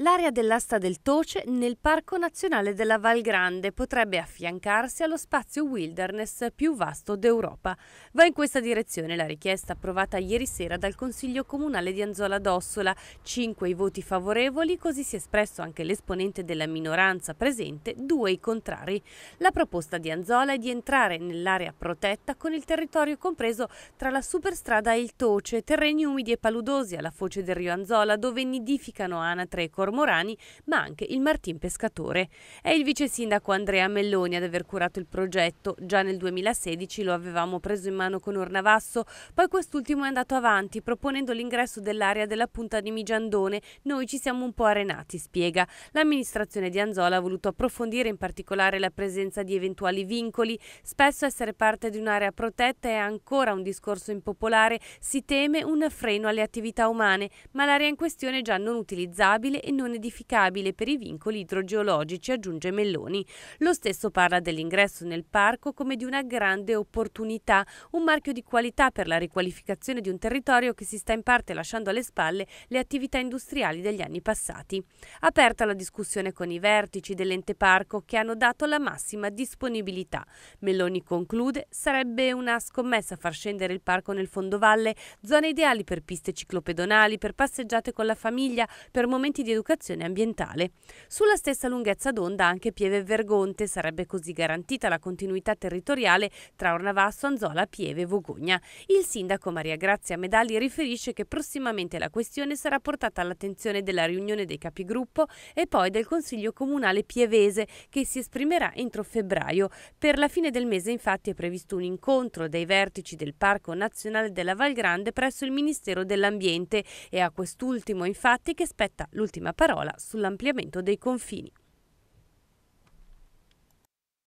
L'area dell'asta del Toce nel Parco Nazionale della Val Grande potrebbe affiancarsi allo spazio wilderness più vasto d'Europa. Va in questa direzione la richiesta approvata ieri sera dal Consiglio Comunale di Anzola d'Ossola. Cinque i voti favorevoli, così si è espresso anche l'esponente della minoranza presente, due i contrari. La proposta di Anzola è di entrare nell'area protetta con il territorio compreso tra la superstrada e il Toce, terreni umidi e paludosi alla foce del rio Anzola dove nidificano anatre e corona cormorani, ma anche il Martin Pescatore. È il vice sindaco Andrea Melloni ad aver curato il progetto. Già nel 2016 lo avevamo preso in mano con Ornavasso, poi quest'ultimo è andato avanti proponendo l'ingresso dell'area della punta di Migiandone. Noi ci siamo un po' arenati, spiega. L'amministrazione di Anzola ha voluto approfondire in particolare la presenza di eventuali vincoli. Spesso essere parte di un'area protetta è ancora un discorso impopolare, si teme un freno alle attività umane, ma l'area in questione è già non utilizzabile e non non edificabile per i vincoli idrogeologici, aggiunge Melloni. Lo stesso parla dell'ingresso nel parco come di una grande opportunità, un marchio di qualità per la riqualificazione di un territorio che si sta in parte lasciando alle spalle le attività industriali degli anni passati. Aperta la discussione con i vertici dell'ente parco che hanno dato la massima disponibilità. Melloni conclude, sarebbe una scommessa far scendere il parco nel fondovalle, zone ideali per piste ciclopedonali, per passeggiate con la famiglia, per momenti di educazione educazione ambientale. Sulla stessa lunghezza d'onda anche Pieve Vergonte sarebbe così garantita la continuità territoriale tra Ornavasso, Anzola, Pieve e Vogogna. Il sindaco Maria Grazia Medalli riferisce che prossimamente la questione sarà portata all'attenzione della riunione dei capigruppo e poi del Consiglio Comunale Pievese che si esprimerà entro febbraio. Per la fine del mese infatti è previsto un incontro dei vertici del Parco Nazionale della Val Grande presso il Ministero dell'Ambiente e a quest'ultimo infatti che spetta l'ultima parola sull'ampliamento dei confini.